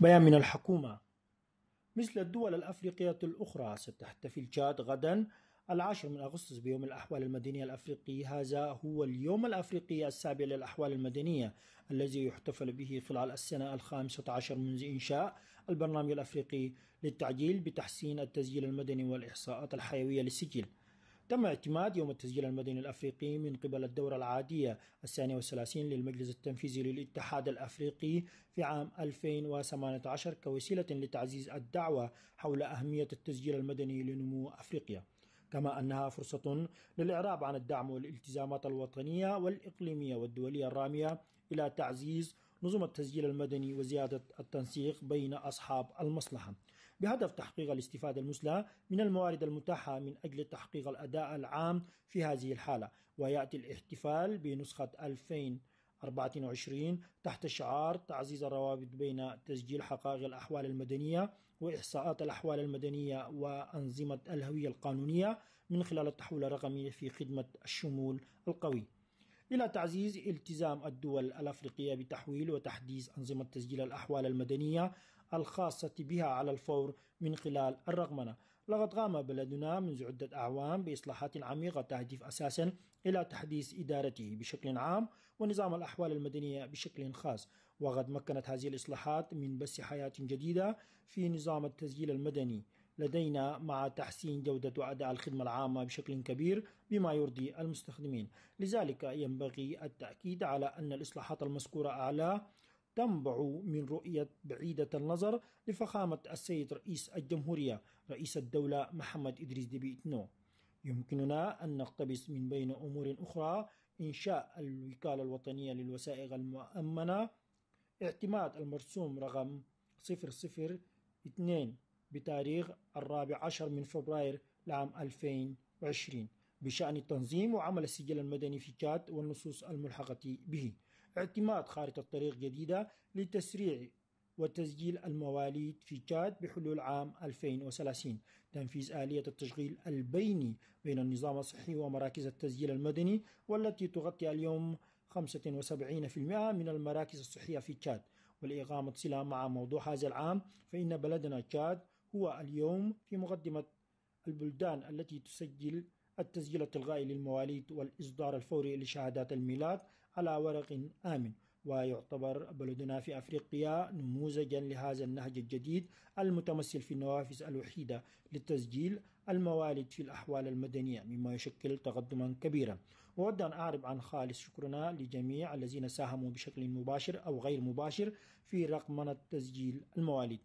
بيان من الحكومة مثل الدول الأفريقية الأخرى ستحتفل تشاد غدا العاشر من أغسطس بيوم الأحوال المدنية الأفريقي هذا هو اليوم الأفريقي السابع للأحوال المدنية الذي يحتفل به خلال السنة الخامسة عشر منذ إنشاء البرنامج الأفريقي للتعجيل بتحسين التسجيل المدني والإحصاءات الحيوية للسجل تم اعتماد يوم التسجيل المدني الأفريقي من قبل الدورة العادية الثانية والثلاثين للمجلس التنفيذي للاتحاد الأفريقي في عام 2018 كوسيلة لتعزيز الدعوة حول أهمية التسجيل المدني لنمو أفريقيا كما أنها فرصة للإعراب عن الدعم والالتزامات الوطنية والإقليمية والدولية الرامية إلى تعزيز نظم التسجيل المدني وزيادة التنسيق بين أصحاب المصلحة بهدف تحقيق الاستفادة المثلى من الموارد المتاحة من أجل تحقيق الأداء العام في هذه الحالة ويأتي الاحتفال بنسخة 2024 تحت شعار تعزيز الروابط بين تسجيل حقائق الأحوال المدنية وإحصاءات الأحوال المدنية وأنظمة الهوية القانونية من خلال التحول الرقمي في خدمة الشمول القوي إلى تعزيز التزام الدول الأفريقية بتحويل وتحديث أنظمة تسجيل الأحوال المدنية الخاصة بها على الفور من خلال الرقمنة لقد قام بلدنا منذ عدة أعوام بإصلاحات عميقة تهدف أساسا إلى تحديث إدارته بشكل عام ونظام الأحوال المدنية بشكل خاص وقد مكنت هذه الإصلاحات من بث حياة جديدة في نظام التسجيل المدني لدينا مع تحسين جودة أداء الخدمة العامة بشكل كبير بما يرضي المستخدمين لذلك ينبغي التأكيد على أن الإصلاحات المذكورة أعلاه تنبع من رؤية بعيدة النظر لفخامة السيد رئيس الجمهورية رئيس الدولة محمد إدريس دبي إتنو يمكننا أن نقتبس من بين أمور أخرى إنشاء الوكالة الوطنية للوثائق المؤمنة اعتماد المرسوم رقم 002 بتاريخ الرابع عشر من فبراير لعام 2020 بشأن تنظيم وعمل السجل المدني في تشاد والنصوص الملحقة به اعتماد خارطة طريق جديدة لتسريع وتسجيل المواليد في تشاد بحلول عام 2030 تنفيذ آلية التشغيل البيني بين النظام الصحي ومراكز التسجيل المدني والتي تغطي اليوم 75% من المراكز الصحية في تشاد والإقامة صلة مع موضوع هذا العام فإن بلدنا تشاد هو اليوم في مقدمة البلدان التي تسجل التسجيل التلغائي للمواليد والإصدار الفوري لشهادات الميلاد على ورق آمن ويعتبر بلدنا في أفريقيا نموذجا لهذا النهج الجديد المتمثل في النوافذ الوحيدة لتسجيل الموالد في الأحوال المدنية مما يشكل تقدما كبيرا وأود أن أعرب عن خالص شكرنا لجميع الذين ساهموا بشكل مباشر أو غير مباشر في رقمنة تسجيل المواليد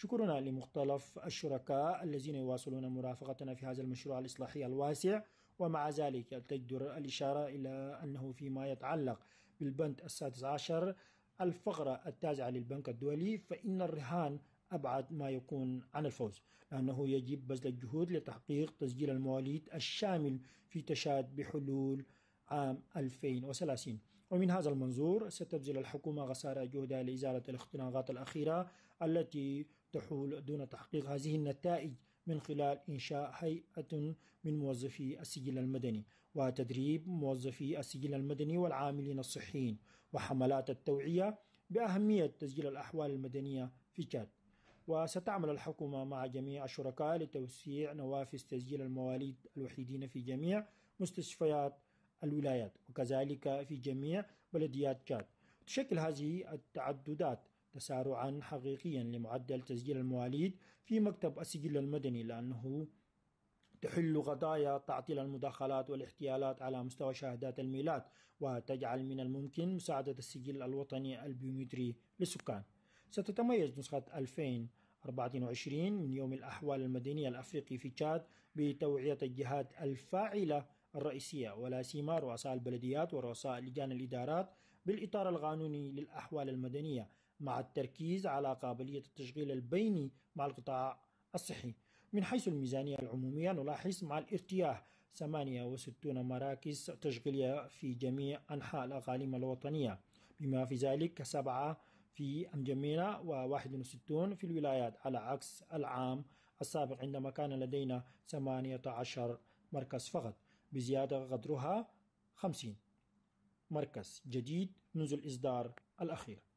شكرنا لمختلف الشركاء الذين يواصلون مرافقتنا في هذا المشروع الإصلاحي الواسع ومع ذلك تجدر الإشارة إلى أنه فيما يتعلق بالبند السادس عشر الفقرة التاسعة للبنك الدولي فإن الرهان أبعد ما يكون عن الفوز لأنه يجب بذل الجهود لتحقيق تسجيل المواليد الشامل في تشاد بحلول عام 2030 ومن هذا المنظور ستبذل الحكومة غسارة جهدها لإزالة الاختناقات الأخيرة التي تحول دون تحقيق هذه النتائج من خلال إنشاء هيئة من موظفي السجل المدني وتدريب موظفي السجل المدني والعاملين الصحيين وحملات التوعية بأهمية تسجيل الأحوال المدنية في تشاد وستعمل الحكومة مع جميع الشركاء لتوسيع نوافذ تسجيل المواليد الوحيدين في جميع مستشفيات الولايات وكذلك في جميع بلديات تشاد تشكل هذه التعددات تسارعا حقيقيا لمعدل تسجيل المواليد في مكتب السجل المدني لأنه تحل قضايا تعطيل المداخلات والاحتيالات على مستوى شهادات الميلاد وتجعل من الممكن مساعدة السجل الوطني البيومتري للسكان ستتميز نسخة 2024 من يوم الأحوال المدنية الأفريقي في تشاد بتوعية الجهات الفاعلة الرئيسية ولا سيما رؤساء البلديات ورؤساء لجان الإدارات بالإطار القانوني للأحوال المدنية مع التركيز على قابلية التشغيل البيني مع القطاع الصحي من حيث الميزانية العمومية نلاحظ مع الارتياح 68 مراكز تشغيلية في جميع أنحاء الأقاليم الوطنية بما في ذلك سبعة في أنجمينا و61 في الولايات على عكس العام السابق عندما كان لدينا 18 مركز فقط بزيادة قدرها 50 مركز جديد منذ الإصدار الأخير